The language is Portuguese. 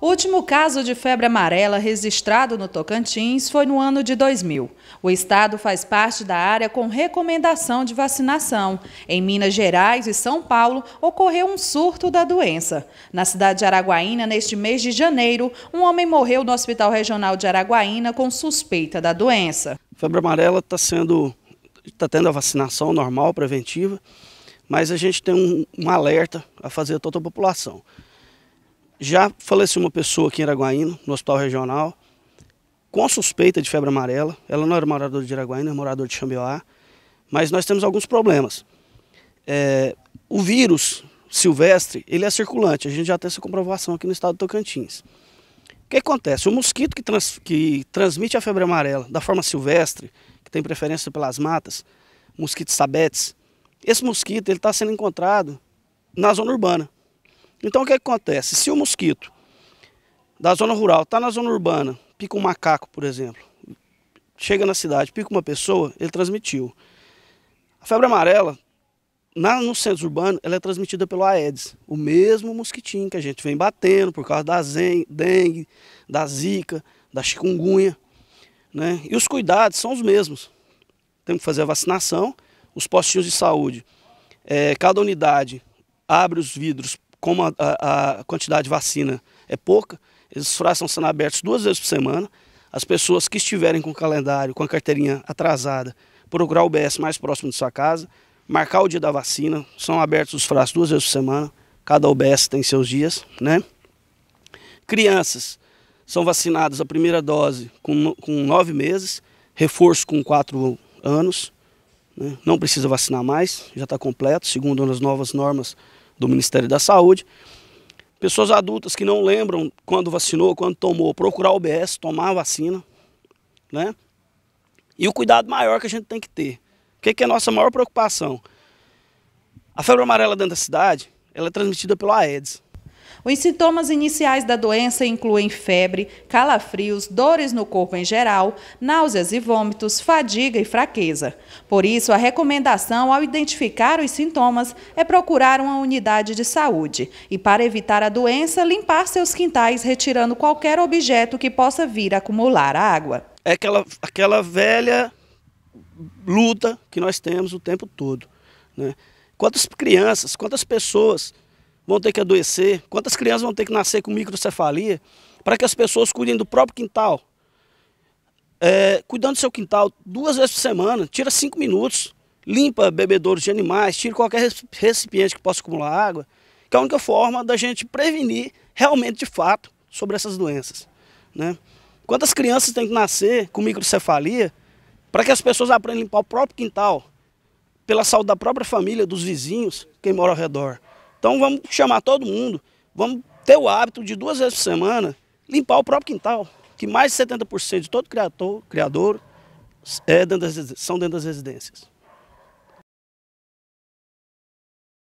O último caso de febre amarela registrado no Tocantins foi no ano de 2000. O estado faz parte da área com recomendação de vacinação. Em Minas Gerais e São Paulo ocorreu um surto da doença. Na cidade de Araguaína, neste mês de janeiro, um homem morreu no Hospital Regional de Araguaína com suspeita da doença. A febre amarela está sendo está tendo a vacinação normal preventiva, mas a gente tem um, um alerta a fazer a toda a população. Já faleceu uma pessoa aqui em Araguaína, no hospital regional, com suspeita de febre amarela. Ela não era moradora de Araguaína, era é moradora de Xambioá. Mas nós temos alguns problemas. É, o vírus silvestre, ele é circulante. A gente já tem essa comprovação aqui no estado de Tocantins. O que acontece? O mosquito que, trans, que transmite a febre amarela da forma silvestre, que tem preferência pelas matas, mosquito sabetes, esse mosquito ele está sendo encontrado na zona urbana. Então o que, é que acontece? Se o mosquito da zona rural está na zona urbana, pica um macaco, por exemplo, chega na cidade, pica uma pessoa, ele transmitiu. A febre amarela, na, no centro urbano, ela é transmitida pelo Aedes, o mesmo mosquitinho que a gente vem batendo por causa da zen, dengue, da zika, da chikungunya. Né? E os cuidados são os mesmos. Temos que fazer a vacinação, os postinhos de saúde. É, cada unidade abre os vidros como a, a, a quantidade de vacina é pouca, esses frascos estão sendo abertos duas vezes por semana. As pessoas que estiverem com o calendário, com a carteirinha atrasada, procurar o BS mais próximo de sua casa, marcar o dia da vacina. São abertos os frascos duas vezes por semana. Cada UBS tem seus dias, né? Crianças são vacinadas a primeira dose com, com nove meses, reforço com quatro anos. Né? Não precisa vacinar mais, já está completo, segundo as novas normas do Ministério da Saúde. Pessoas adultas que não lembram quando vacinou, quando tomou, procurar o OBS, tomar a vacina, né? E o cuidado maior que a gente tem que ter. O que é, é a nossa maior preocupação? A febre amarela dentro da cidade, ela é transmitida pelo Aedes. Os sintomas iniciais da doença incluem febre, calafrios, dores no corpo em geral, náuseas e vômitos, fadiga e fraqueza. Por isso, a recomendação ao identificar os sintomas é procurar uma unidade de saúde e, para evitar a doença, limpar seus quintais retirando qualquer objeto que possa vir acumular água. É aquela, aquela velha luta que nós temos o tempo todo. Né? Quantas crianças, quantas pessoas vão ter que adoecer, quantas crianças vão ter que nascer com microcefalia, para que as pessoas cuidem do próprio quintal. É, cuidando do seu quintal duas vezes por semana, tira cinco minutos, limpa bebedouros de animais, tira qualquer recipiente que possa acumular água, que é a única forma da gente prevenir realmente de fato sobre essas doenças. Né? Quantas crianças têm que nascer com microcefalia para que as pessoas aprendam a limpar o próprio quintal, pela saúde da própria família, dos vizinhos, quem mora ao redor. Então vamos chamar todo mundo, vamos ter o hábito de duas vezes por semana limpar o próprio quintal, que mais de 70% de todo criador, criador é dentro das, são dentro das residências.